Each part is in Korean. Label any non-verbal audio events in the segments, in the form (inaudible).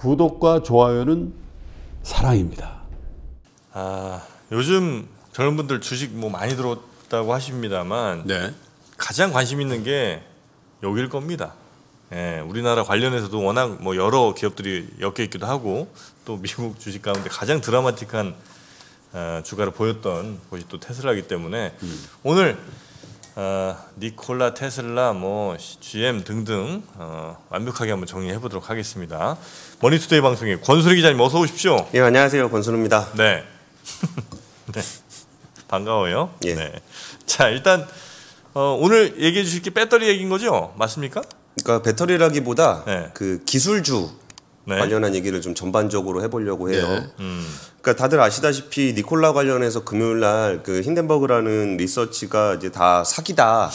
구독과 좋아요는 사랑입니다. 아, 요즘 젊은 분들 주식 뭐 많이 들었다고 하십니다만 네. 가장 관심 있는 게 여기일 겁니다. 예, 우리나라 관련해서도 워낙 뭐 여러 기업들이 엮여 있기도 하고 또 미국 주식 가운데 가장 드라마틱한 어, 주가를 보였던 곳이 또 테슬라이기 때문에 음. 오늘 어, 니콜라 테슬라, 뭐 GM 등등 어, 완벽하게 한번 정리해 보도록 하겠습니다. 머니투데이 방송에 권수리 기자님 어서 오십시오. 예 안녕하세요 권수입니다 네. (laughs) 네. 반가워요. 예. 네. 자 일단 어, 오늘 얘기해 주실 게 배터리 얘기인 거죠? 맞습니까? 그러니까 배터리라기보다 네. 그 기술주 네. 관련한 얘기를 좀 전반적으로 해보려고 해요. 네. 음. 그러니까 다들 아시다시피 니콜라 관련해서 금요일 날 그 힌덴버그라는 리서치가 이제 다 사기다.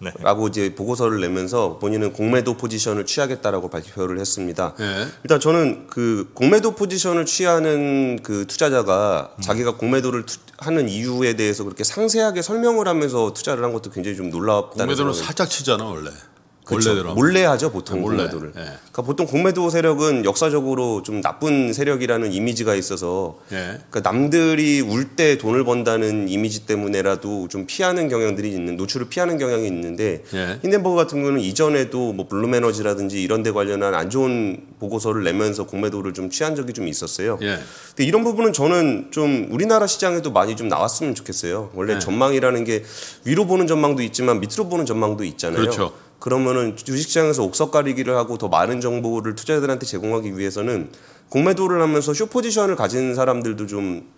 네. (laughs) 라고 이제 보고서를 내면서 본인은 공매도 포지션을 취하겠다라고 발표를 했습니다. 네. 일단 저는 그 공매도 포지션을 취하는 그 투자자가 음. 자기가 공매도를 투, 하는 이유에 대해서 그렇게 상세하게 설명을 하면서 투자를 한 것도 굉장히 좀 놀랍다는. 공매도는 살짝 치잖아 원래. 그렇죠. 몰래 하죠 보통 네, 몰래. 공매도를. 예. 그러니까 보통 공매도 세력은 역사적으로 좀 나쁜 세력이라는 이미지가 있어서 예. 그러니까 남들이 울 때 돈을 번다는 이미지 때문에라도 좀 피하는 경향들이 있는 노출을 피하는 경향이 있는데 예. 힌덴버그 같은 경우는 이전에도 뭐 블루매너지라든지 이런 데 관련한 안 좋은 보고서를 내면서 공매도를 좀 취한 적이 좀 있었어요. 예. 근데 이런 부분은 저는 좀 우리나라 시장에도 많이 좀 나왔으면 좋겠어요. 원래 전망이라는 게 위로 보는 전망도 있지만 밑으로 보는 전망도 있잖아요. 그렇죠. 그러면은 주식시장에서 옥석가리기를 하고 더 많은 정보를 투자자들한테 제공하기 위해서는 공매도를 하면서 쇼포지션을 가진 사람들도 좀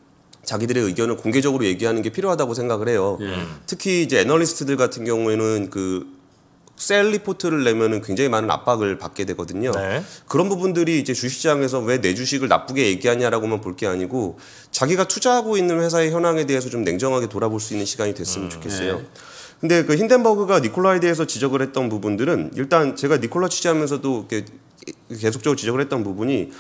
자기들의 의견을 공개적으로 얘기하는 게 필요하다고 생각을 해요. 예. 특히 이제 애널리스트들 같은 경우에는 그 셀 리포트를 내면은 굉장히 많은 압박을 받게 되거든요. 네. 그런 부분들이 이제 주식시장에서 왜 내 주식을 나쁘게 얘기하냐라고만 볼 게 아니고 자기가 투자하고 있는 회사의 현황에 대해서 좀 냉정하게 돌아볼 수 있는 시간이 됐으면 음, 좋겠어요. 예. 근데 그 힌덴버그가 니콜라에 대해서 지적을 했던 부분들은 일단 제가 니콜라 취재하면서도 계속적으로 지적을 했던 부분이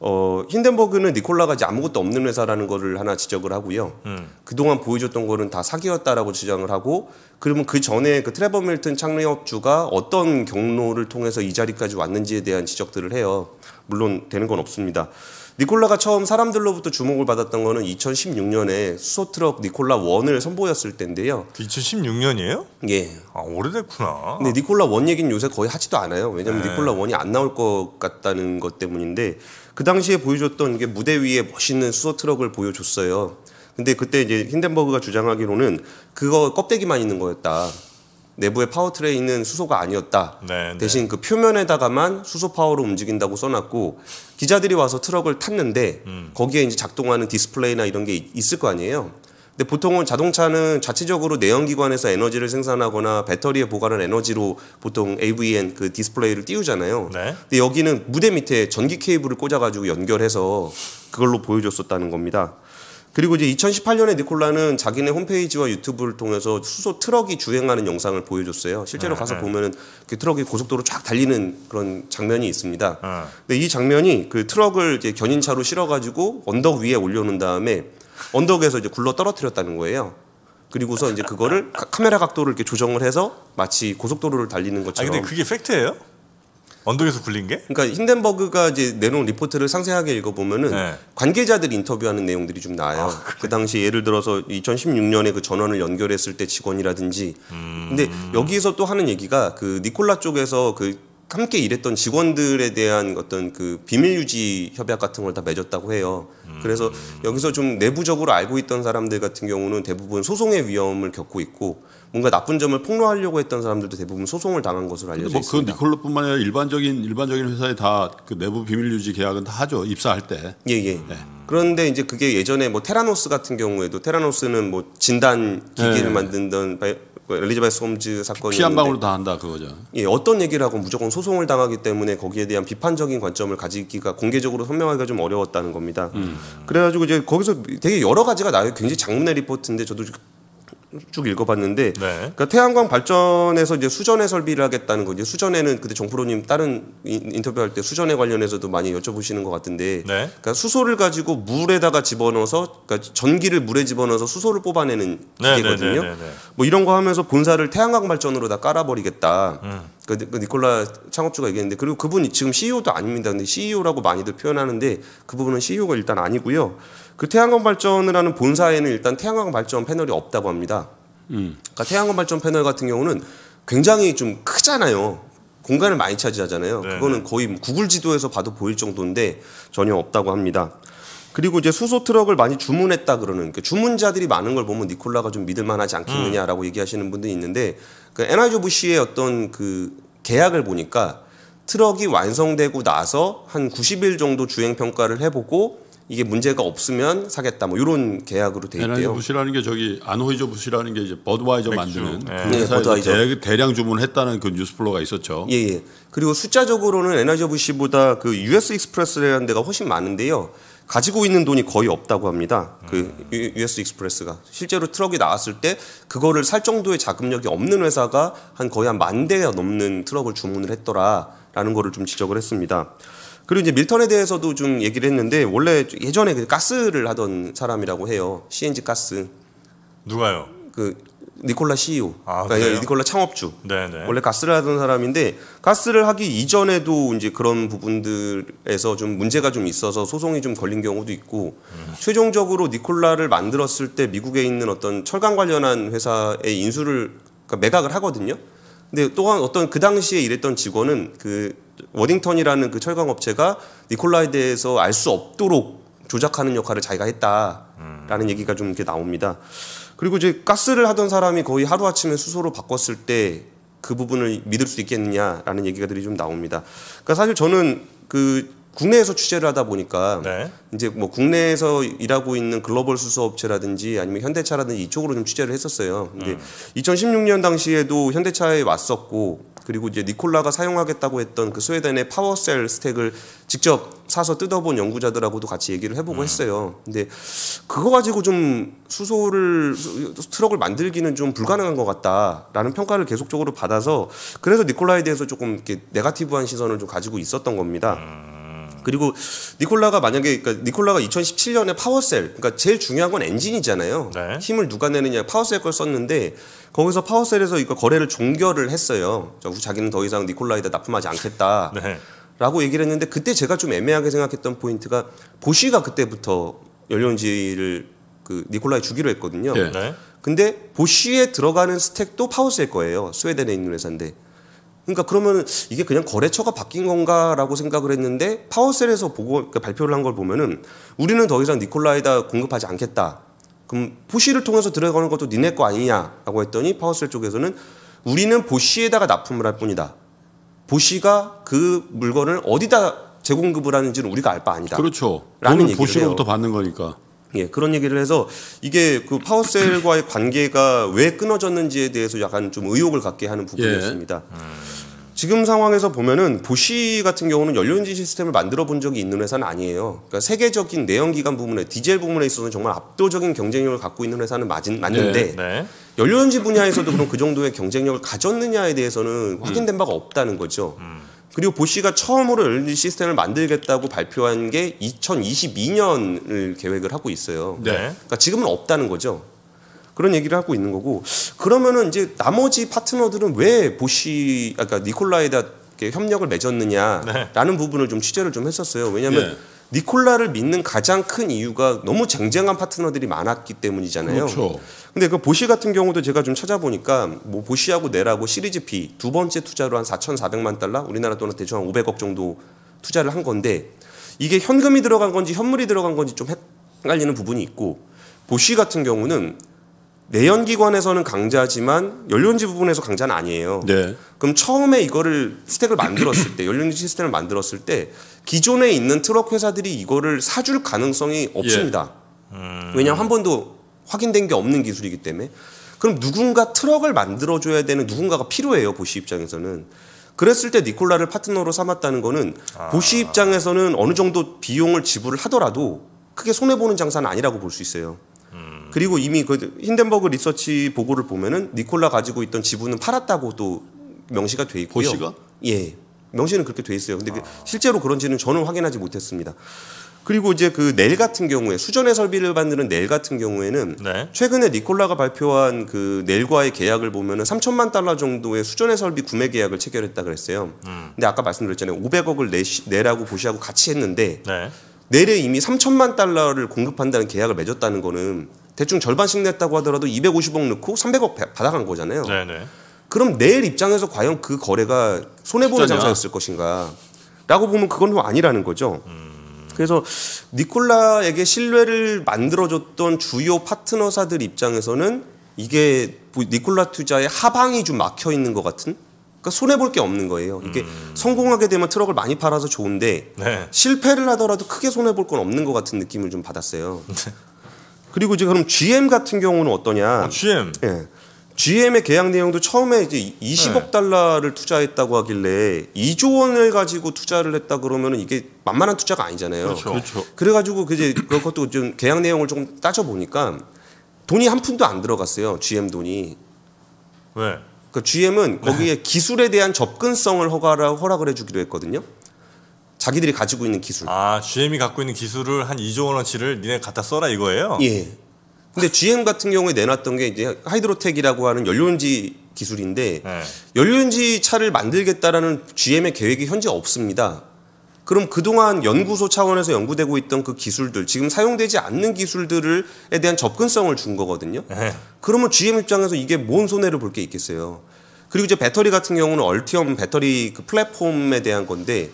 어, 힌덴버그는 니콜라가 이제 아무것도 없는 회사라는 거를 하나 지적을 하고요. 음. 그동안 보여줬던 거는 다 사기였다라고 지적을 하고 그러면 그 전에 그 트레버 밀튼 창립업주가 어떤 경로를 통해서 이 자리까지 왔는지에 대한 지적들을 해요. 물론 되는 건 없습니다. 니콜라가 처음 사람들로부터 주목을 받았던 거는 2016년에 수소 트럭 니콜라 원을 선보였을 때인데요. 2016년이에요? 예. 아 오래됐구나. 근데 니콜라 원 얘기는 요새 거의 하지도 않아요. 왜냐면 네. 니콜라 원이 안 나올 것 같다는 것 때문인데 그 당시에 보여줬던 게 무대 위에 멋있는 수소 트럭을 보여줬어요. 근데 그때 이제 힌덴버그가 주장하기로는 그거 껍데기만 있는 거였다. 내부의 파워트레에 있는 수소가 아니었다. 네, 네. 대신 네. 그 표면에다가만 수소 파워로 움직인다고 써놨고 기자들이 와서 트럭을 탔는데 음. 거기에 이제 작동하는 디스플레이나 이런 게 있을 거 아니에요. 근데 보통은 자동차는 자체적으로 내연기관에서 에너지를 생산하거나 배터리에 보관한 에너지로 보통 AVN 그 디스플레이를 띄우잖아요. 네. 근데 여기는 무대 밑에 전기 케이블을 꽂아가지고 연결해서 그걸로 보여줬었다는 겁니다. 그리고 이제 2018년에 니콜라는 자기네 홈페이지와 유튜브를 통해서 수소 트럭이 주행하는 영상을 보여줬어요. 실제로 네, 가서 네. 보면은 그 트럭이 고속도로 쫙 달리는 그런 장면이 있습니다. 네. 근데 이 장면이 그 트럭을 이제 견인차로 실어가지고 언덕 위에 올려놓은 다음에 언덕에서 이제 굴러 떨어뜨렸다는 거예요. 그리고서 이제 그거를 카메라 각도를 이렇게 조정을 해서 마치 고속도로를 달리는 것처럼. 아 근데 그게 팩트예요? 언덕에서 굴린 게? 그러니까 힌덴버그가 이제 내놓은 리포트를 상세하게 읽어보면은 네. 관계자들 인터뷰하는 내용들이 좀 나와요. 아, 그래. 그 당시 예를 들어서 2016년에 그 전원을 연결했을 때 직원이라든지. 음... 근데 여기에서 또 하는 얘기가 그 니콜라 쪽에서 그 함께 일했던 직원들에 대한 어떤 그 비밀 유지 협약 같은 걸 다 맺었다고 해요. 그래서 음. 여기서 좀 내부적으로 알고 있던 사람들 같은 경우는 대부분 소송의 위험을 겪고 있고 뭔가 나쁜 점을 폭로하려고 했던 사람들도 대부분 소송을 당한 것으로 알려져 뭐 그 있습니다. 그 니콜로뿐만 아니라 일반적인 일반적인 회사에 다 그 내부 비밀 유지 계약은 다 하죠 입사할 때. 예예. 예. 예. 그런데 이제 그게 예전에 뭐 테라노스 같은 경우에도 테라노스는 뭐 진단 기기를 예. 만든던 그 엘리자베스 홈즈 사건이 피한 방울로 다 한다 그거죠. 예, 어떤 얘기를 하고 무조건 소송을 당하기 때문에 거기에 대한 비판적인 관점을 가지기가 공개적으로 선명하기가 좀 어려웠다는 겁니다. 음. 그래가지고 이제 거기서 되게 여러 가지가 나요. 굉장히 장문의 리포트인데 저도 쭉 읽어봤는데 네. 그러니까 태양광 발전에서 이제 수전해 설비를 하겠다는 거 이제 수전에는 그때 정프로님 다른 인터뷰할 때 수전에 관련해서도 많이 여쭤보시는 것 같은데 네. 그러니까 수소를 가지고 물에다가 집어넣어서 그러니까 전기를 물에 집어넣어서 수소를 뽑아내는 네, 네, 기계거든요. 네, 네, 뭐 이런 거 하면서 본사를 태양광 발전으로 다 깔아버리겠다. 음. 그, 그 니콜라 창업주가 얘기했는데 그리고 그분이 지금 CEO도 아닙니다. 근데 CEO라고 많이들 표현하는데 그 부분은 CEO가 일단 아니고요. 그 태양광 발전을 하는 본사에는 일단 태양광 발전 패널이 없다고 합니다. 음. 그러니까 태양광 발전 패널 같은 경우는 굉장히 좀 크잖아요. 공간을 많이 차지하잖아요. 네 그거는 네. 거의 뭐 구글 지도에서 봐도 보일 정도인데 전혀 없다고 합니다. 그리고 이제 수소 트럭을 많이 주문했다 그러는 그 주문자들이 많은 걸 보면 니콜라가 좀 믿을만하지 않겠느냐라고 음. 얘기하시는 분들이 있는데 그 에나조 부시의 어떤 그 계약을 보니까 트럭이 완성되고 나서 한 90일 정도 주행 평가를 해보고 이게 문제가 없으면 사겠다 뭐 이런 계약으로 돼 있대요. 에너지 부시라는 게 저기 안호이저 부시라는 게 이제 버드와이저 만드는 네. 그 네, 회사에서 네, 대, 량 주문했다는 그 뉴스플로가 있었죠. 예, 예. 그리고 숫자적으로는 에너지 부시보다 그 US 익스프레스라는 데가 훨씬 많은데요. 가지고 있는 돈이 거의 없다고 합니다. 그 음. US 익스프레스가 실제로 트럭이 나왔을 때 그거를 살 정도의 자금력이 없는 회사가 한 거의 한 만 대가 넘는 트럭을 주문을 했더라라는 거를 좀 지적을 했습니다. 그리고 이제 밀턴에 대해서도 좀 얘기를 했는데 원래 예전에 그 가스를 하던 사람이라고 해요. CNG 가스. 누가요? 그 니콜라 CEO. 아, 그러니까 니콜라 창업주. 네네. 네. 원래 가스를 하던 사람인데 가스를 하기 이전에도 이제 그런 부분들에서 좀 문제가 좀 있어서 소송이 좀 걸린 경우도 있고 음. 최종적으로 니콜라를 만들었을 때 미국에 있는 어떤 철강 관련한 회사에 인수를 그러니까 매각을 하거든요. 근데 또한 어떤 그 당시에 일했던 직원은 그 워딩턴이라는 그 철강 업체가 니콜라에 대해서 알 수 없도록 조작하는 역할을 자기가 했다라는 음. 얘기가 좀 이렇게 나옵니다. 그리고 이제 가스를 하던 사람이 거의 하루 아침에 수소로 바꿨을 때 그 부분을 믿을 수 있겠느냐라는 얘기가들이 좀 나옵니다. 그러니까 사실 저는 그 국내에서 취재를 하다 보니까 네. 이제 뭐 국내에서 일하고 있는 글로벌 수소 업체라든지 아니면 현대차라든지 이쪽으로 좀 취재를 했었어요. 근데 음. 2016년 당시에도 현대차에 왔었고 그리고 이제 니콜라가 사용하겠다고 했던 그 스웨덴의 파워셀 스택을 직접 사서 뜯어본 연구자들하고도 같이 얘기를 해보고 음. 했어요. 근데 그거 가지고 좀 수소를 트럭을 만들기는 좀 불가능한 것 같다라는 평가를 계속적으로 받아서 그래서 니콜라에 대해서 조금 이렇게 네가티브한 시선을 좀 가지고 있었던 겁니다. 음. 그리고 니콜라가 만약에 그러니까 니콜라가 2017년에 파워셀 그러니까 제일 중요한 건 엔진이잖아요. 네. 힘을 누가 내느냐 파워셀 걸 썼는데 거기서 파워셀에서 이거 거래를 종결을 했어요. 자기는 더 이상 니콜라이다 납품하지 않겠다. (laughs) 네. 라고 얘기를 했는데 그때 제가 좀 애매하게 생각했던 포인트가 보쉬가 그때부터 연료인지를 그 니콜라에 주기로 했거든요. 예. 네. 근데 보쉬에 들어가는 스택도 파워셀 거예요. 스웨덴에 있는 회사인데. 그러니까 그러면 이게 그냥 거래처가 바뀐 건가라고 생각을 했는데 파워셀에서 보고 그러니까 발표를 한 걸 보면은 우리는 더 이상 니콜라에다 공급하지 않겠다. 그럼 보시를 통해서 들어가는 것도 니네 거 아니냐라고 했더니 파워셀 쪽에서는 우리는 보시에다가 납품을 할 뿐이다. 보시가 그 물건을 어디다 제공급을 하는지는 우리가 알 바 아니다. 그렇죠. 돈은 보시로부터 받는 거니까. 예, 그런 얘기를 해서 이게 그 파워셀과의 관계가 왜 끊어졌는지에 대해서 약간 좀 의혹을 갖게 하는 부분이었습니다. 예. 음. 지금 상황에서 보면은 보시 같은 경우는 연료엔진 시스템을 만들어 본 적이 있는 회사는 아니에요. 그러니까 세계적인 내연기관 부문에 디젤 부문에 있어서는 정말 압도적인 경쟁력을 갖고 있는 회사는 맞은, 맞는데 네, 네. 연료엔진 분야에서도 그럼 그 정도의 경쟁력을 가졌느냐에 대해서는 음. 확인된 바가 없다는 거죠. 음. 그리고 보시가 처음으로 연료엔진 시스템을 만들겠다고 발표한 게 2022년을 계획을 하고 있어요. 네. 그러니까 지금은 없다는 거죠. 그런 얘기를 하고 있는 거고 그러면은 이제 나머지 파트너들은 왜 보시 아까 그러니까 니콜라에다 협력을 맺었느냐라는 네. 부분을 좀 취재를 좀 했었어요. 왜냐하면 네. 예. 니콜라를 믿는 가장 큰 이유가 너무 쟁쟁한 파트너들이 많았기 때문이잖아요. 그렇죠. 근데 그 보시 같은 경우도 제가 좀 찾아보니까 뭐 보시하고 내라고 시리즈 B 두 번째 투자로 한 4,400만 달러 우리나라 돈으로 대충 한 500억 정도 투자를 한 건데 이게 현금이 들어간 건지 현물이 들어간 건지 좀 헷갈리는 부분이 있고 보시 같은 경우는 내연기관에서는 강자지만 연료인지 부분에서 강자는 아니에요. 네. 그럼 처음에 이거를 스택을 만들었을 때 연료인지 시스템을 만들었을 때 기존에 있는 트럭 회사들이 이거를 사줄 가능성이 예. 없습니다. 예. 음. 왜냐하면 한 번도 확인된 게 없는 기술이기 때문에 그럼 누군가 트럭을 만들어줘야 되는 누군가가 필요해요 보시 입장에서는 그랬을 때 니콜라를 파트너로 삼았다는 거는 아. 보시 입장에서는 어느 정도 비용을 지불을 하더라도 크게 손해 보는 장사는 아니라고 볼 수 있어요. 그리고 이미 그 힌덴버그 리서치 보고를 보면은 니콜라 가지고 있던 지분은 팔았다고도 명시가 돼 있고요. 보시가? 예. 명시는 그렇게 돼 있어요. 근데 그 아. 실제로 그런지는 저는 확인하지 못했습니다. 그리고 이제 그 넬 같은 경우에 수전의 설비를 만드는 넬 같은 경우에는 네. 최근에 니콜라가 발표한 그 넬과의 계약을 보면은 3천만 달러 정도의 수전의 설비 구매 계약을 체결했다 그랬어요. 음. 근데 아까 말씀드렸잖아요. 500억을 내, 내라고 보시하고 같이 했는데 네. 내래 이미 3천만 달러를 공급한다는 계약을 맺었다는 거는 대충 절반씩 냈다고 하더라도 250억 넣고 300억 받아간 거잖아요. 네네. 네. 그럼 내일 입장에서 과연 그 거래가 손해보는 장사였을 것인가? 라고 보면 그건 뭐 아니라는 거죠. 음... 그래서 니콜라에게 신뢰를 만들어줬던 주요 파트너사들 입장에서는 이게 뭐 니콜라 투자의 하방이 좀 막혀 있는 것 같은 그러니까 손해 볼 게 없는 거예요. 이게 음. 성공하게 되면 트럭을 많이 팔아서 좋은데 네. 실패를 하더라도 크게 손해 볼 건 없는 것 같은 느낌을 좀 받았어요. 네. 그리고 이제 그럼 GM 같은 경우는 어떠냐? 어, 아, GM. 예. GM의 계약 내용도 처음에 이제 20억 네. 달러를 투자했다고 하길래 2조 원을 가지고 투자를 했다 그러면 이게 만만한 투자가 아니잖아요. 그렇죠. 그렇죠. 그래가지고 그제 그것도 좀 계약 내용을 조금 따져 보니까 돈이 한 푼도 안 들어갔어요. GM 돈이. 왜? 그러니까 GM은 네. 거기에 네. 기술에 대한 접근성을 허가를 허락을 해주기로 했거든요. 자기들이 가지고 있는 기술. 아, GM이 갖고 있는 기술을 한 2조 원어치를 니네 갖다 써라 이거예요? 예. 근데 GM 같은 경우에 내놨던 게 이제 하이드로텍이라고 하는 연료인지 기술인데 네. 연료인지 차를 만들겠다라는 GM의 계획이 현재 없습니다. 그럼 그동안 연구소 차원에서 연구되고 있던 그 기술들, 지금 사용되지 않는 기술들에 을 대한 접근성을 준 거거든요. 에 네. 그러면 GM 입장에서 이게 뭔 손해를 볼 게 있겠어요. 그리고 이제 배터리 같은 경우는 얼티엄 배터리 그 플랫폼에 대한 건데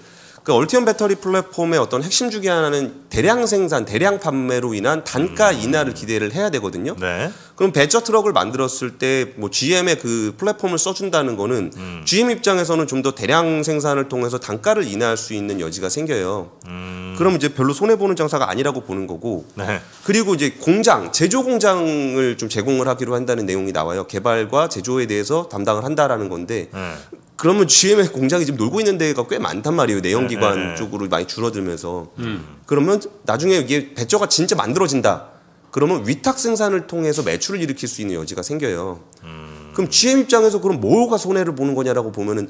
그러니까 얼티엄 배터리 플랫폼의 어떤 핵심 중기 하나는 대량 생산, 대량 판매로 인한 단가 음. 인하를 기대를 해야 되거든요. 네. 그럼 배저 트럭을 만들었을 때 뭐 GM의 그 플랫폼을 써준다는 거는 음. GM 입장에서는 좀 더 대량 생산을 통해서 단가를 인하할 수 있는 여지가 생겨요. 음. 그럼 이제 별로 손해 보는 장사가 아니라고 보는 거고. 네. 그리고 이제 공장, 제조 공장을 좀 제공을 하기로 한다는 내용이 나와요. 개발과 제조에 대해서 담당을 한다라는 건데 네. 그러면 GM의 공장이 지금 놀고 있는 데가 꽤 많단 말이에요. 내연기관 네, 네, 네. 쪽으로 많이 줄어들면서. 음. 그러면 나중에 이게 배저가 진짜 만들어진다. 그러면 위탁 생산을 통해서 매출을 일으킬 수 있는 여지가 생겨요. 음. 그럼 GM 입장에서 그럼 뭐가 손해를 보는 거냐라고 보면은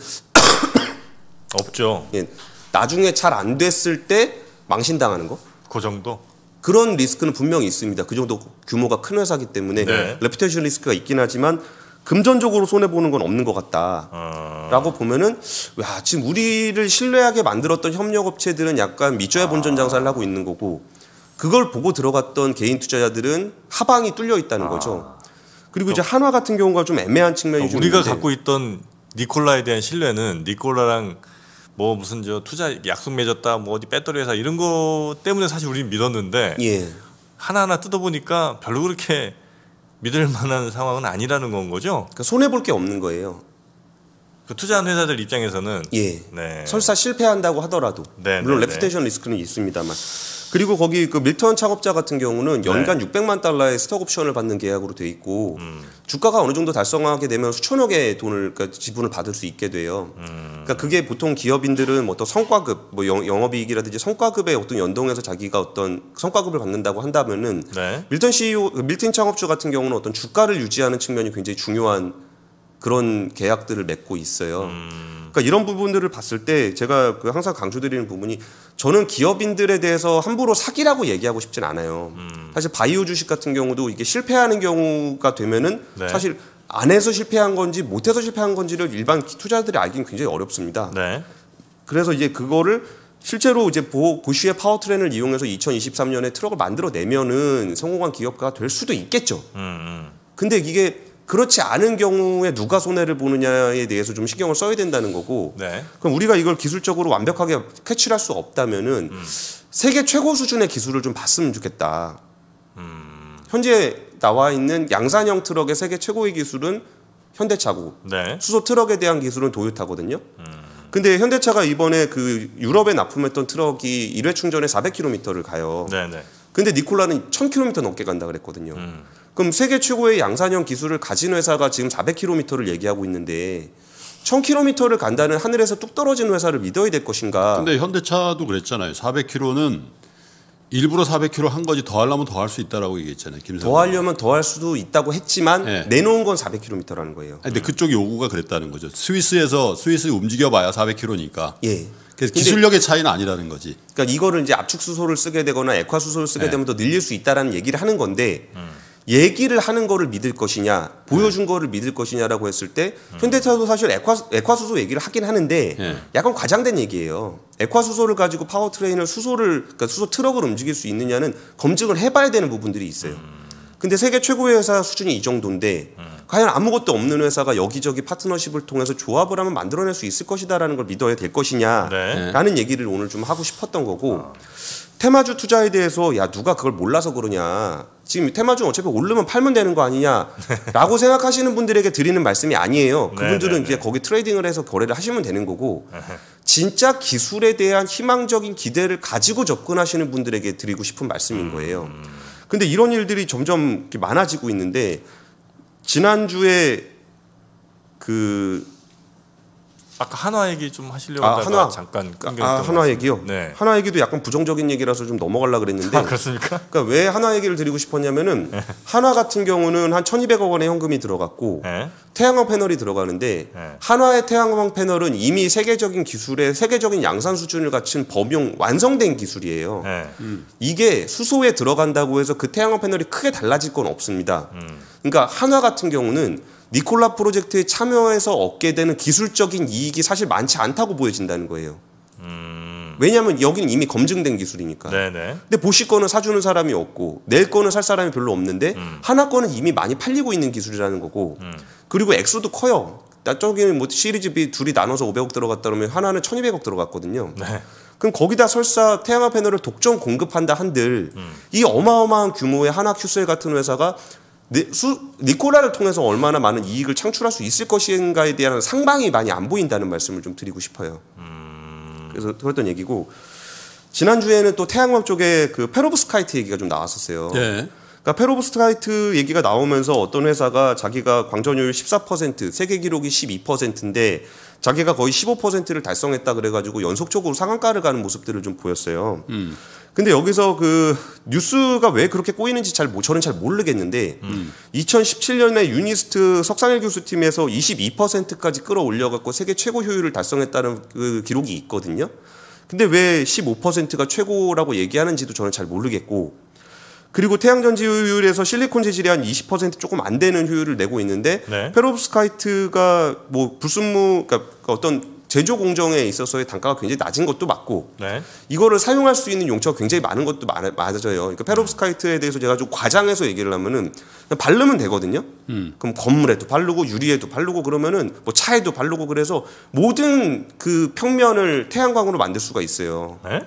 (coughs) 없죠. 예. 나중에 잘 안 됐을 때 망신당하는 거? 그 정도? 그런 리스크는 분명히 있습니다. 그 정도 규모가 큰 회사기 때문에 네. 레퓨테이션 리스크가 있긴 하지만 금전적으로 손해 보는 건 없는 것 같다라고 아... 보면은 야 지금 우리를 신뢰하게 만들었던 협력업체들은 약간 밑져야 아. 본전 장사를 하고 있는 거고 그걸 보고 들어갔던 개인 투자자들은 하방이 뚫려 있다는 아. 거죠. 그리고 이제 한화 같은 경우가 좀 애매한 측면이 좀 우리가 있는데. 갖고 있던 니콜라에 대한 신뢰는 니콜라랑 뭐 무슨 저 투자 약속 맺었다 뭐 어디 배터리 회사 이런 거 때문에 사실 우리 믿었는데 예. 하나하나 뜯어보니까 별로 그렇게 믿을 만한 상황은 아니라는 건 거죠. 그러니까 손해 볼게 없는 거예요. 그 투자한 회사들 입장에서는 예. 네. 설사 실패한다고 하더라도 네 물론 네, 네. 레퓨테이션 리스크는 있습니다만 그리고 거기 그 밀턴 창업자 같은 경우는 연간 네. 600만 달러의 스톡 옵션을 받는 계약으로 돼 있고 음. 주가가 어느 정도 달성하게 되면 수천억의 돈을 그러니까 지분을 받을 수 있게 돼요. 음. 그러니까 그게 보통 기업인들은 어떤 뭐 성과급, 뭐 영, 영업이익이라든지 성과급에 어떤 연동해서 자기가 어떤 성과급을 받는다고 한다면은 네. 밀턴 CEO, 밀턴 창업주 같은 경우는 어떤 주가를 유지하는 측면이 굉장히 중요한 그런 계약들을 맺고 있어요. 음. 그러니까 이런 부분들을 봤을 때 제가 그 항상 강조드리는 부분이 저는 기업인들에 대해서 함부로 사기라고 얘기하고 싶진 않아요. 음. 사실 바이오 주식 같은 경우도 이게 실패하는 경우가 되면은 네. 사실 안 해서 실패한 건지 못 해서 실패한 건지를 일반 투자자들이 알기는 굉장히 어렵습니다. 네. 그래서 이제 그거를 실제로 이제 보, 고슈의 파워트렌을 이용해서 2023년에 트럭을 만들어내면은 성공한 기업가가 될 수도 있겠죠. 음. 음. 근데 이게 그렇지 않은 경우에 누가 손해를 보느냐에 대해서 좀 신경을 써야 된다는 거고 네. 그럼 우리가 이걸 기술적으로 완벽하게 캐치를 할수 없다면은 음. 세계 최고 수준의 기술을 좀 봤으면 좋겠다 음. 현재 나와 있는 양산형 트럭의 세계 최고의 기술은 현대차고 네. 수소 트럭에 대한 기술은 도요타거든요 음. 근데 현대차가 이번에 그 유럽에 납품했던 트럭이 일회 충전에 4 0 0미터를 가요 네네. 네. 근데 니콜라는 1000km 넘게 간다 그랬거든요 음. 그럼 세계 최고의 양산형 기술을 가진 회사가 지금 400km를 얘기하고 있는데 1000km를 간다는 하늘에서 뚝 떨어진 회사를 믿어야 될 것인가? 근데 현대차도 그랬잖아요. 400km는 일부러 400km 한 거지 더 하려면 더 할 수 있다라고 얘기했잖아요. 김상더 하려면 더 할 수도 있다고 했지만 네. 내놓은 건 400km라는 거예요. 근데 음. 그쪽 요구가 그랬다는 거죠. 스위스에서 스위스 움직여봐야 400km니까. 예. 그래서 기술력의 차이는 아니라는 거지. 그러니까 이거를 이제 압축 수소를 쓰게 되거나 액화 수소를 쓰게 네. 되면 더 늘릴 수 있다라는 얘기를 하는 건데. 음. 얘기를 하는 거를 믿을 것이냐 보여준 네. 거를 믿을 것이냐라고 했을 때 현대차도 음. 사실 액화, 수소 얘기를 하긴 하는데 네. 약간 과장된 얘기예요. 액화수소를 가지고 파워트레인을 수소를 그러니까 수소 트럭을 움직일 수 있느냐는 검증을 해봐야 되는 부분들이 있어요. 음. 근데 세계 최고의 회사 수준이 이 정도인데 음. 과연 아무것도 없는 회사가 여기저기 파트너십을 통해서 조합을 하면 만들어낼 수 있을 것이다라는 걸 믿어야 될 것이냐라는 네. 얘기를 오늘 좀 하고 싶었던 거고. 아. 테마주 투자에 대해서 야 누가 그걸 몰라서 그러냐 지금 테마주 어차피 오르면 팔면 되는 거 아니냐라고 (laughs) 생각하시는 분들에게 드리는 말씀이 아니에요. 그분들은 네네네. 네, 네. 이제 거기 트레이딩을 해서 거래를 하시면 되는 거고 (laughs) 진짜 기술에 대한 희망적인 기대를 가지고 접근하시는 분들에게 드리고 싶은 말씀인 거예요. 음. 근데 이런 일들이 점점 많아지고 있는데 지난주에 그 아까 한화 얘기 좀 하시려고 아, 하다가 잠깐 아, 한화 얘기요. 네. 한화 얘기도 약간 부정적인 얘기라서 좀 넘어가려 그랬는데. 아, 그렇습니까? 그러니까 왜 한화 얘기를 드리고 싶었냐면은 네. 한화 같은 경우는 한 1,200억 원의 현금이 들어갔고 네. 태양광 패널이 들어가는데 네. 한화의 태양광 패널은 이미 세계적인 기술의 세계적인 양산 수준을 갖춘 범용 완성된 기술이에요. 네. 음. 이게 수소에 들어간다고 해서 그 태양광 패널이 크게 달라질 건 없습니다. 음. 그러니까 한화 같은 경우는 니콜라 프로젝트에 참여해서 얻게 되는 기술적인 이익이 사실 많지 않다고 보여진다는 거예요. 음... 왜냐하면 여기는 이미 검증된 기술이니까. 네네. 네. 근데 보시 거는 사주는 사람이 없고 낼 거는 살 사람이 별로 없는데 음. 하나 거는 이미 많이 팔리고 있는 기술이라는 거고 음. 그리고 액수도 커요. 나저기뭐 시리즈 비 둘이 나눠서 500억 들어갔다 그러면 하나는 1,200억 들어갔거든요. 네. 그럼 거기다 설사 태양화 패널을 독점 공급한다 한들 음. 이 어마어마한 규모의 하나 큐셀 같은 회사가 니코라를 통해서 얼마나 많은 이익을 창출할 수 있을 것인가에 대한 상방이 많이 안 보인다는 말씀을 좀 드리고 싶어요. 음. 그래서 그랬던 얘기고 지난 주에는 또 태양광 쪽에 그 페로브스카이트 얘기가 좀 나왔었어요. 네. 그러니까 페로브스카이트 얘기가 나오면서 어떤 회사가 자기가 광전율 14% 세계 기록이 12%인데 자기가 거의 15%를 달성했다 그래가지고 연속적으로 상한가를 가는 모습들을 좀 보였어요. 음. 근데 여기서 그 뉴스가 왜 그렇게 꼬이는지 잘 저는 잘 모르겠는데 음. 2017년에 유니스트 석상일 교수팀에서 22%까지 끌어올려 갖고 세계 최고 효율을 달성했다는 그 기록이 있거든요. 근데 왜 15%가 최고라고 얘기하는지도 저는 잘 모르겠고 그리고 태양전지 효율에서 실리콘 재질이 한 20% 조금 안 되는 효율을 내고 있는데 네. 페롭스카이트가뭐 불순무 그러니까 어떤 제조 공정에 있어서의 단가가 굉장히 낮은 것도 맞고 네. 이거를 사용할 수 있는 용처가 굉장히 많은 것도 많, 아 맞아요. 그러니까 페롭스카이트에 대해서 제가 좀 과장해서 얘기를 하면은 바르면 되거든요. 음. 그럼 건물에도 바르고 유리에도 바르고 그러면은 뭐 차에도 바르고 그래서 모든 그 평면을 태양광으로 만들 수가 있어요. 네?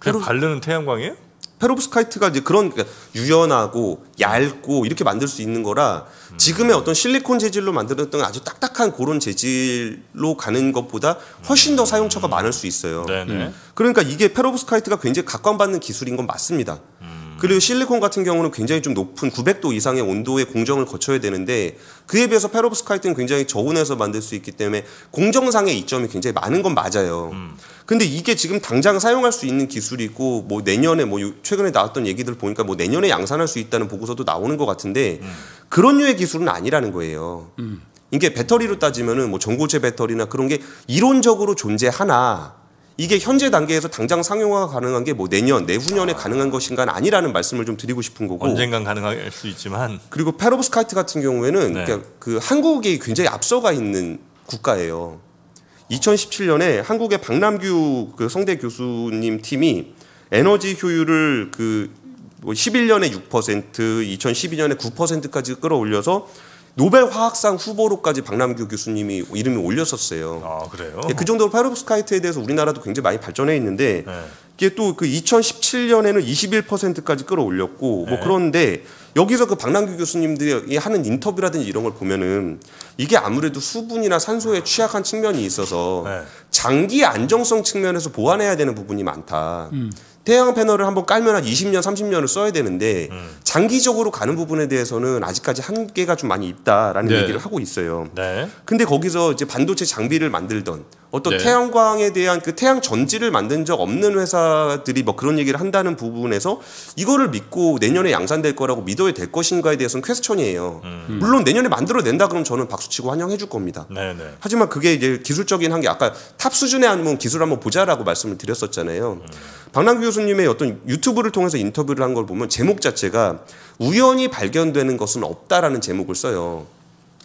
그냥 페로... 바르는 태양광이에요? 페로브스카이트가 이제 그런 그러니까 유연하고 얇고 이렇게 만들 수 있는 거라 지금의 어떤 실리콘 재질로 만들었던 아주 딱딱한 그런 재질로 가는 것보다 훨씬 더 사용처가 많을 수 있어요. 음. 네네. 음. 그러니까 이게 페로브스카이트가 굉장히 각광받는 기술인 건 맞습니다. 음. 그리고 실리콘 같은 경우는 굉장히 좀 높은 900도 이상의 온도의 공정을 거쳐야 되는데 그에 비해서 페로브스카이트는 굉장히 저온에서 만들 수 있기 때문에 공정상의 이점이 굉장히 많은 건 맞아요. 음. 근데 이게 지금 당장 사용할 수 있는 기술이고 뭐 내년에 뭐 최근에 나왔던 얘기들 보니까 뭐 내년에 양산할 수 있다는 보고서도 나오는 것 같은데 음. 그런 류의 기술은 아니라는 거예요. 음. 이게 배터리로 따지면은 뭐 전고체 배터리나 그런 게 이론적으로 존재하나 이게 현재 단계에서 당장 상용화가 가능한 게 뭐 내년, 내후년에 아. 가능한 것인가 아니라는 말씀을 좀 드리고 싶은 거고 언젠간 가능할 수 있지만 그리고 페로브스카이트 같은 경우에는 네. 그러니까 그 한국이 굉장히 앞서가 있는 국가예요. 2017년에 한국의 박남규 그 성대 교수님 팀이 에너지 효율을 그 11년에 6%, 2012년에 9%까지 끌어올려서 노벨 화학상 후보로까지 박남규 교수님이 이름이 올렸었어요. 아 그래요? 예, 그 정도로 페로브스카이트에 대해서 우리나라도 굉장히 많이 발전해 있는데 네. 이게 또 그 2017년에는 21%까지 끌어올렸고 네. 뭐 그런데 여기서 그 박남규 교수님들이 하는 인터뷰라든지 이런 걸 보면은 이게 아무래도 수분이나 산소에 취약한 측면이 있어서 네. 장기 안정성 측면에서 보완해야 되는 부분이 많다. 음. 태양 패널을 한번 깔면 한 20년, 30년을 써야 되는데 음. 장기적으로 가는 부분에 대해서는 아직까지 한계가 좀 많이 있다라는 네. 얘기를 하고 있어요. 네. 근데 거기서 이제 반도체 장비를 만들던 어떤 네. 태양광에 대한 그 태양 전지를 만든 적 없는 회사들이 뭐 그런 얘기를 한다는 부분에서 이거를 믿고 내년에 양산될 거라고 믿어야 될 것인가에 대해서는 퀘스천이에요. 음. 물론 내년에 만들어낸다 그러면 저는 박수치고 환영해 줄 겁니다. 네네. 네. 하지만 그게 이제 기술적인 한 게 아까 탑 수준의 한번 기술 한번 보자라고 말씀을 드렸었잖아요. 음. 박남규 교수님의 어떤 유튜브를 통해서 인터뷰를 한 걸 보면 제목 자체가 우연히 발견되는 것은 없다라는 제목을 써요.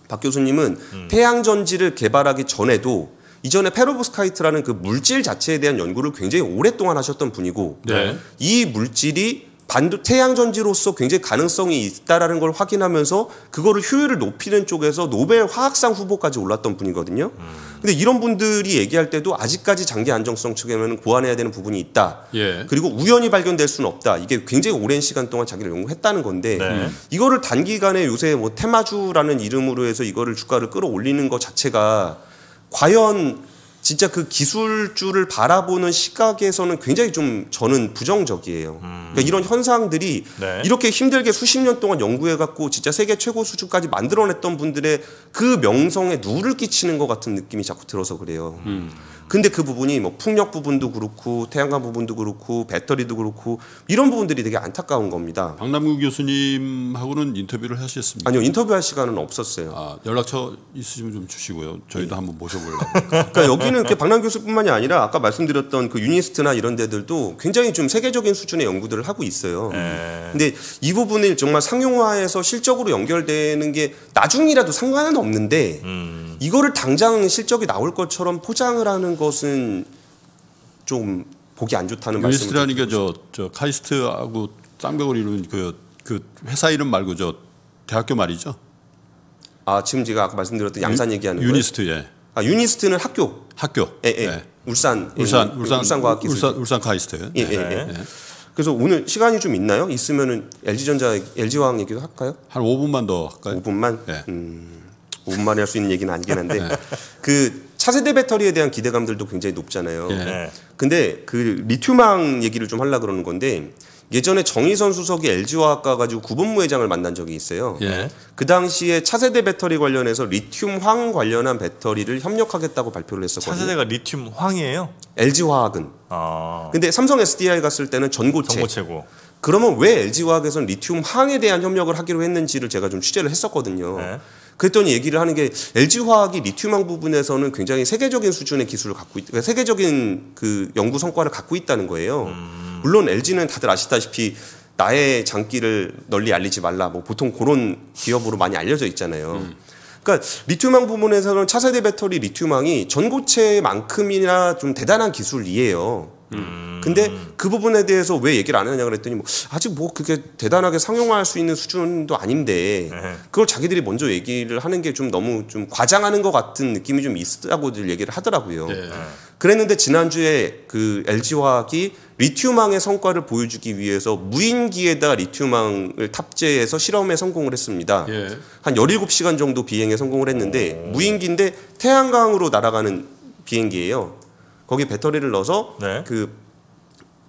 박 교수님은 음. 태양전지를 개발하기 전에도 이전에 페로브스카이트라는 그 물질 자체에 대한 연구를 굉장히 오랫동안 하셨던 분이고 네. 이 물질이 반도 태양 전지로서 굉장히 가능성이 있다라는 걸 확인하면서 그거를 효율을 높이는 쪽에서 노벨 화학상 후보까지 올랐던 분이거든요. 음. 근데 이런 분들이 얘기할 때도 아직까지 장기 안정성 측에는 보완해야 되는 부분이 있다. 예. 그리고 우연히 발견될 수는 없다. 이게 굉장히 오랜 시간 동안 자기를 연구했다는 건데 네. 음. 이거를 단기간에 요새 뭐 테마주라는 이름으로 해서 이거를 주가를 끌어올리는 것 자체가 과연 진짜 그 기술주를 바라보는 시각에서는 굉장히 좀 저는 부정적이에요. 음. 그러니까 이런 현상들이 네. 이렇게 힘들게 수십 년 동안 연구해갖고 진짜 세계 최고 수준까지 만들어냈던 분들의 그 명성에 누를 끼치는 것 같은 느낌이 자꾸 들어서 그래요. 음. 근데 그 부분이 뭐 풍력 부분도 그렇고 태양광 부분도 그렇고 배터리도 그렇고 이런 부분들이 되게 안타까운 겁니다. 박남구 교수님하고는 인터뷰를 하셨습니까? 아니요 인터뷰할 시간은 없었어요. 아, 연락처 있으시면 좀 주시고요. 저희도 네. 한번 모셔보려 (laughs) 그러니까 여기는 박남구 교수뿐만이 아니라 아까 말씀드렸던 그 유니스트나 이런 데들도 굉장히 좀 세계적인 수준의 연구들을 하고 있어요. 네. 근데 이 부분을 정말 상용화해서 실적으로 연결되는 게 나중이라도 상관은 없는데. 음. 이거를 당장 실적이 나올 것처럼 포장을 하는 것은 좀 보기 안 좋다는 말씀. 유니스라는 게저 저 카이스트하고 쌍벽을 이루는 그, 그 회사 이름 말고 저 대학교 말이죠. 아 지금 제가 아까 말씀드렸던 양산 얘기하는 유니스트 거예요? 예. 아 유니스트는 학교. 학교. 예 예. 예. 울산 예, 예. 울산 울산 과학기술 울산 울산 카이스트. 예, 예, 예, 예. 예. 그래서 오늘 시간이 좀 있나요? 있으면은 LG전자 LG화학 얘기도 할까요? 한 5분만 더 할까요? 5분만. 예. 음. 5분 만이할수 있는 얘기는 아니긴 한데 (laughs) 네. 그 차세대 배터리에 대한 기대감들도 굉장히 높잖아요. 예. 네. 근데 그 리튬왕 얘기를 좀 하려 그러는 건데 예전에 정의선 수석이 LG화학과 가지고 구분무회장을 만난 적이 있어요. 예. 그 당시에 차세대 배터리 관련해서 리튬황 관련한 배터리를 협력하겠다고 발표를 했었거든요. 차세대가 리튬황이에요? LG화학은. 아. 근데 삼성 SDI 갔을 때는 전고체. 전고체고. 그러면 왜 LG화학에서는 리튬황에 대한 협력을 하기로 했는지를 제가 좀 취재를 했었거든요. 예. 그랬더니 얘기를 하는 게 LG 화학이 리튬왕 부분에서는 굉장히 세계적인 수준의 기술을 갖고 있, 그러니까 세계적인 그 연구 성과를 갖고 있다는 거예요. 음. 물론 LG는 다들 아시다시피 나의 장기를 널리 알리지 말라. 뭐 보통 그런 기업으로 많이 알려져 있잖아요. 음. 그러니까 리튬왕 부분에서는 차세대 배터리 리튬왕이 전고체만큼이나 좀 대단한 기술이에요. 음. 음. 근데 그 부분에 대해서 왜 얘기를 안 하느냐 그랬더니 뭐 아직 뭐 그게 대단하게 상용화할 수 있는 수준도 아닌데 네. 그걸 자기들이 먼저 얘기를 하는 게 좀 너무 좀 과장하는 것 같은 느낌이 좀 있다고들 얘기를 하더라고요. 네. 네. 그랬는데 지난주에 그 LG화학이 리튬왕의 성과를 보여주기 위해서 무인기에다 리튬왕을 탑재해서 실험에 성공을 했습니다. 예. 한 17시간 정도 비행에 성공을 했는데 오. 무인기인데 태양광으로 날아가는 비행기예요. 거기 배터리를 넣어서 네. 그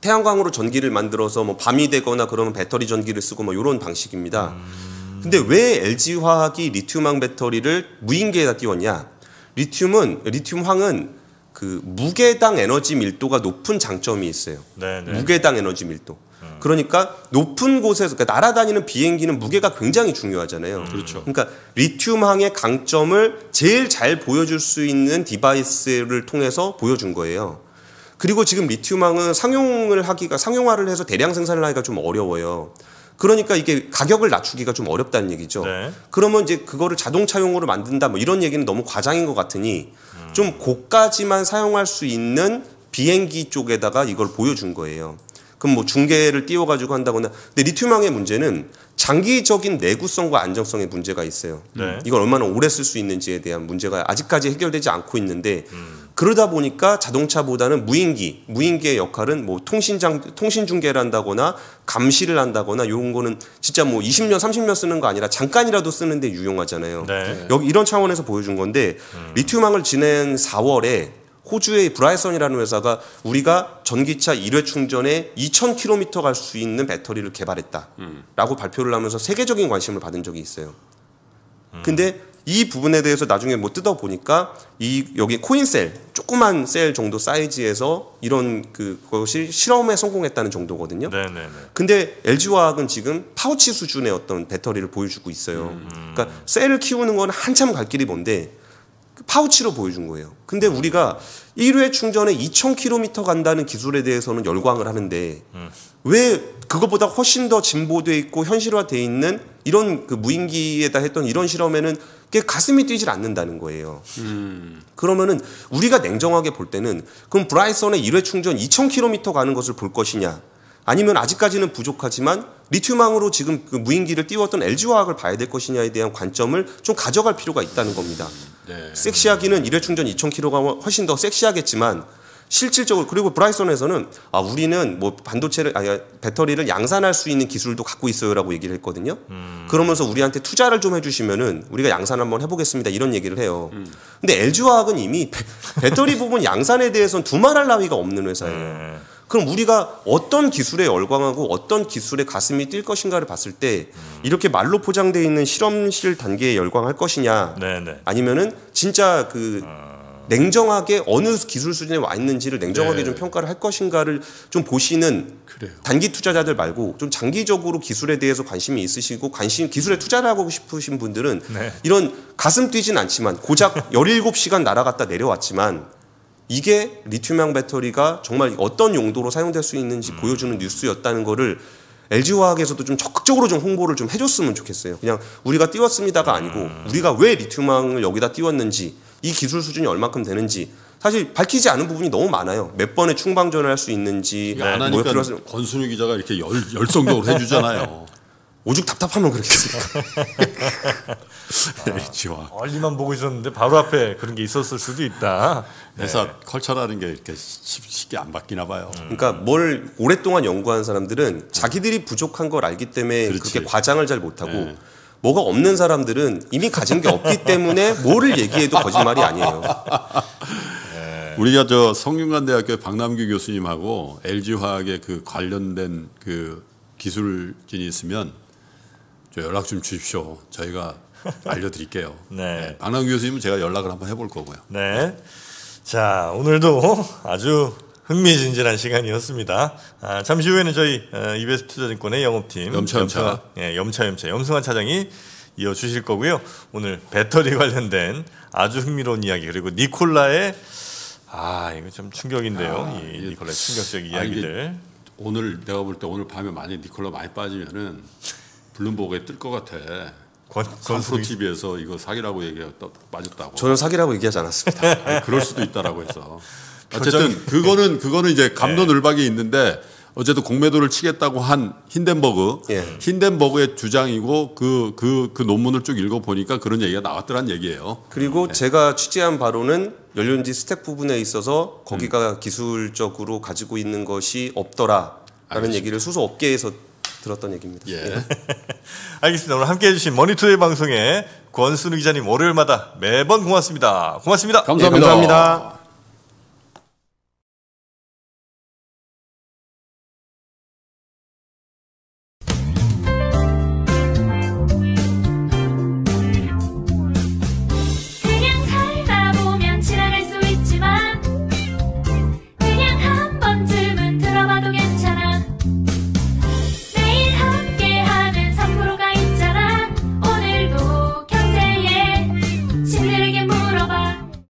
태양광으로 전기를 만들어서 뭐 밤이 되거나 그러면 배터리 전기를 쓰고 뭐 이런 방식입니다. 음... 근데 왜 LG 화학이 리튬황 배터리를 무인기에다 띄웠냐? 리튬은 리튬황은 그 무게당 에너지 밀도가 높은 장점이 있어요. 네네. 네. 무게당 에너지 밀도. 그러니까 높은 곳에서 그러니까 날아다니는 비행기는 무게가 굉장히 중요하잖아요. 음. 그렇죠. 그러니까 리튬항의 강점을 제일 잘 보여줄 수 있는 디바이스를 통해서 보여준 거예요. 그리고 지금 리튬항은 상용을 하기가 상용화를 해서 대량 생산을 하기가 좀 어려워요. 그러니까 이게 가격을 낮추기가 좀 어렵다는 얘기죠. 네. 그러면 이제 그거를 자동차용으로 만든다 뭐 이런 얘기는 너무 과장인 것 같으니 음. 좀 고까지만 사용할 수 있는 비행기 쪽에다가 이걸 보여준 거예요. 그럼 뭐 중계를 띄워가지고 한다거나. 근데 리튬왕의 문제는 장기적인 내구성과 안정성의 문제가 있어요. 네. 이걸 얼마나 오래 쓸 수 있는지에 대한 문제가 아직까지 해결되지 않고 있는데 음. 그러다 보니까 자동차보다는 무인기, 무인기의 역할은 뭐 통신장, 통신 중계를 한다거나 감시를 한다거나 이런 거는 진짜 뭐 20년, 30년 쓰는 거 아니라 잠깐이라도 쓰는데 유용하잖아요. 네. 여기 이런 차원에서 보여준 건데 음. 리튬왕을 지낸 4월에 호주의 브라이선이라는 회사가 우리가 전기차 1회 충전에 2,000km 갈 수 있는 배터리를 개발했다라고 음. 발표를 하면서 세계적인 관심을 받은 적이 있어요. 음. 근데 이 부분에 대해서 나중에 뭐 뜯어 보니까 이 여기 코인셀 조그만 셀 정도 사이즈에서 이런 그 그것이 실험에 성공했다는 정도거든요. 네네네. 네, 네. 근데 LG 화학은 지금 파우치 수준의 어떤 배터리를 보여주고 있어요. 음, 음. 그러니까 셀을 키우는 건 한참 갈 길이 먼데 파우치로 보여준 거예요. 근데 우리가 1회 충전에 2,000km 간다는 기술에 대해서는 열광을 하는데 음. 왜 그것보다 훨씬 더 진보돼 있고 현실화돼 있는 이런 그 무인기에다 했던 이런 실험에는 꽤 가슴이 뛰질 않는다는 거예요. 음. 그러면은 우리가 냉정하게 볼 때는 그럼 브라이선의 1회 충전 2,000km 가는 것을 볼 것이냐 아니면 아직까지는 부족하지만 리튬왕으로 지금 그 무인기를 띄웠던 LG화학을 봐야 될 것이냐에 대한 관점을 좀 가져갈 필요가 있다는 겁니다. 네. 섹시하기는 1회 충전 2,000km가 훨씬 더 섹시하겠지만 실질적으로 그리고 브라이썬에서는 아 우리는 뭐 반도체를 아니 배터리를 양산할 수 있는 기술도 갖고 있어요라고 얘기를 했거든요. 음. 그러면서 우리한테 투자를 좀 해주시면은 우리가 양산 한번 해보겠습니다 이런 얘기를 해요. 음. 근데 LG화학은 이미 배, 터리 부분 양산에 대해서는 두말할 나위가 없는 회사예요. 음. 그럼 우리가 어떤 기술에 열광하고 어떤 기술에 가슴이 뛸 것인가를 봤을 때 이렇게 말로 포장되어 있는 실험실 단계에 열광할 것이냐 네네. 아니면은 진짜 그 아. 냉정하게 어느 기술 수준에 와 있는지를 냉정하게 네. 좀 평가를 할 것인가를 좀 보시는 그래요. 단기 투자자들 말고 좀 장기적으로 기술에 대해서 관심이 있으시고 관심 기술에 투자를 하고 싶으신 분들은 네. 이런 가슴 뛰진 않지만 고작 1 (laughs) 7 시간 날아갔다 내려왔지만 이게 리튬양 배터리가 정말 어떤 용도로 사용될 수 있는지 음. 보여주는 뉴스였다는 거를 LG화학에서도 좀 적극적으로 좀 홍보를 좀 해줬으면 좋겠어요. 그냥 우리가 띄웠습니다가 아니고 음. 우리가 왜 리튬왕을 여기다 띄웠는지 이 기술 수준이 얼만큼 되는지 사실 밝히지 않은 부분이 너무 많아요. 몇 번의 충방전을 할 수 있는지 네. 안 뭐 하니까 건순우 기자가 이렇게 열, 열성적으로 해주잖아요. (laughs) 오죽 답답하면 그렇겠습니까? LH와 (laughs) (laughs) 아, 얼리만 보고 있었는데 바로 앞에 그런 게 있었을 수도 있다. 네. 회사 컬처라는 게 이렇게 쉽게 안 바뀌나 봐요. 음. 그러니까 뭘 오랫동안 연구한 사람들은 자기들이 부족한 걸 알기 때문에 그렇지. 그렇게 과장을 잘 못하고 네. 뭐가 없는 사람들은 이미 가진 게 없기 때문에 뭐를 얘기해도 거짓말이 아니에요. 네. 우리가 저 성균관대학교 박남규 교수님하고 LG 화학의 그 관련된 그 기술진이 있으면 저 연락 좀 주십시오. 저희가 (laughs) 알려드릴게요. 네. 네. 방남 교수님은 제가 연락을 한번 해볼 거고요. 네. 자 오늘도 아주 흥미진진한 시간이었습니다. 아, 잠시 후에는 저희 이베스 어, 투자증권의 영업팀 염차염차 염차, 예, 염차염차 염승환 차장이 이어 주실 거고요. 오늘 배터리 관련된 아주 흥미로운 이야기 그리고 니콜라의 아 이거 좀 충격인데요. 아, 이 니콜라 충격적 이야기들. 아, 오늘 내가 볼 때 오늘 밤에 만약 니콜라 많이 빠지면은 (laughs) 블룸버그에 뜰 것 같아. 건프 TV에서 이거 사기라고 얘기했다 맞았다고. 저는 사기라고 얘기하지 않았습니다. 아니, 그럴 수도 있다라고 해서. (laughs) 어쨌든 그거는 그거는 이제 감론을박이 예. 있는데 어쨌든 공매도를 치겠다고 한 힌덴버그, 예. 힌덴버그의 주장이고 그, 그, 그 논문을 쭉 읽어보니까 그런 얘기가 나왔더란 얘기예요. 그리고 네. 제가 취재한 바로는 연료인지 스택 부분에 있어서 거기가 음. 기술적으로 가지고 있는 것이 없더라라는 얘기를 수소 업계에서 들었던 얘기입니다. 예. 예. (laughs) 알겠습니다. 오늘 함께 해주신 머니투데이 방송에 권순우 기자님 월요일마다 매번 고맙습니다. 고맙습니다. 감사합니다. 예, 감사합니다.